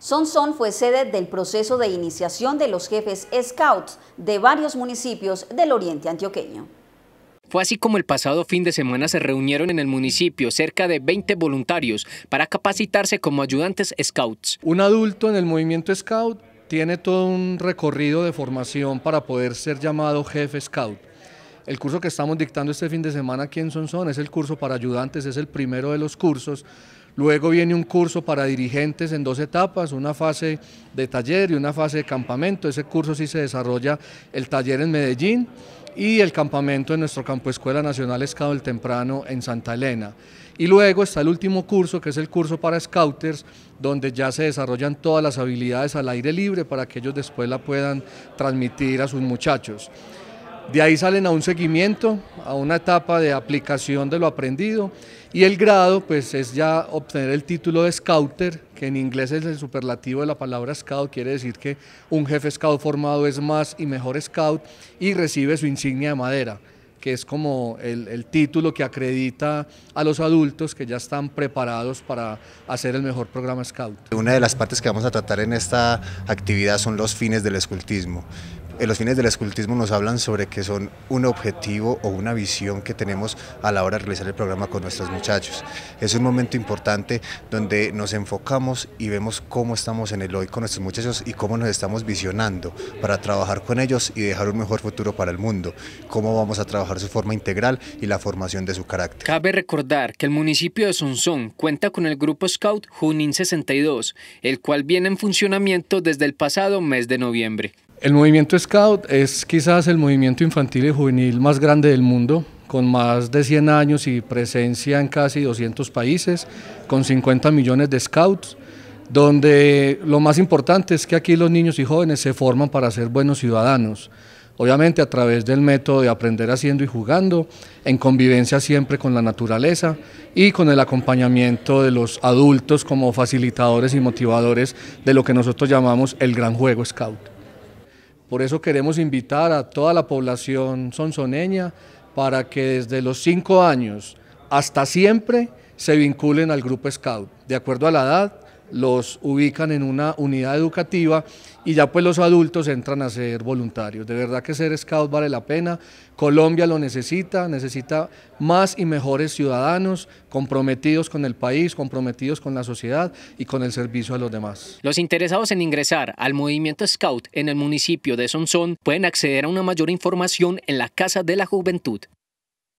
Sonson fue sede del proceso de iniciación de los jefes scouts de varios municipios del oriente antioqueño. Fue así como el pasado fin de semana se reunieron en el municipio cerca de 20 voluntarios para capacitarse como ayudantes scouts. Un adulto en el movimiento scout tiene todo un recorrido de formación para poder ser llamado jefe scout. El curso que estamos dictando este fin de semana aquí en Sonson es el curso para ayudantes, es el primero de los cursos Luego viene un curso para dirigentes en dos etapas, una fase de taller y una fase de campamento. Ese curso sí se desarrolla el taller en Medellín y el campamento en nuestro campo Escuela Nacional Escado del Temprano en Santa Elena. Y luego está el último curso, que es el curso para scouters, donde ya se desarrollan todas las habilidades al aire libre para que ellos después la puedan transmitir a sus muchachos. De ahí salen a un seguimiento, a una etapa de aplicación de lo aprendido y el grado pues es ya obtener el título de scouter, que en inglés es el superlativo de la palabra scout, quiere decir que un jefe scout formado es más y mejor scout y recibe su insignia de madera que es como el, el, título que acredita a los adultos que ya están preparados para hacer el mejor programa Scout. Una de las partes que vamos a tratar en esta actividad son los fines del escultismo en eh, los fines del escultismo nos hablan sobre que son un objetivo o una visión que tenemos a la hora de realizar el programa con nuestros muchachos. Es un momento importante donde nos enfocamos y vemos cómo estamos en el hoy con nuestros muchachos y cómo nos estamos visionando para trabajar con ellos y dejar un mejor futuro para el mundo, cómo vamos a trabajar su forma integral y la formación de su carácter. Cabe recordar que el municipio de Sonsón cuenta con el grupo Scout Junín 62, el cual viene en funcionamiento desde el pasado mes de noviembre. El movimiento Scout es quizás el movimiento infantil y juvenil más grande del mundo, con más de 100 años y presencia en casi 200 países, con 50 millones de Scouts, donde lo más importante es que aquí los niños y jóvenes se forman para ser buenos ciudadanos, obviamente a través del método de aprender haciendo y jugando, en convivencia siempre con la naturaleza y con el acompañamiento de los adultos como facilitadores y motivadores de lo que nosotros llamamos el gran juego Scout. Por eso queremos invitar a toda la población sonsoneña para que desde los cinco años hasta siempre se vinculen al grupo Scout, de acuerdo a la edad los ubican en una unidad educativa y ya pues los adultos entran a ser voluntarios. De verdad que ser scout vale la pena, Colombia lo necesita, necesita más y mejores ciudadanos comprometidos con el país, comprometidos con la sociedad y con el servicio a los demás. Los interesados en ingresar al movimiento scout en el municipio de Sonsón pueden acceder a una mayor información en la Casa de la Juventud.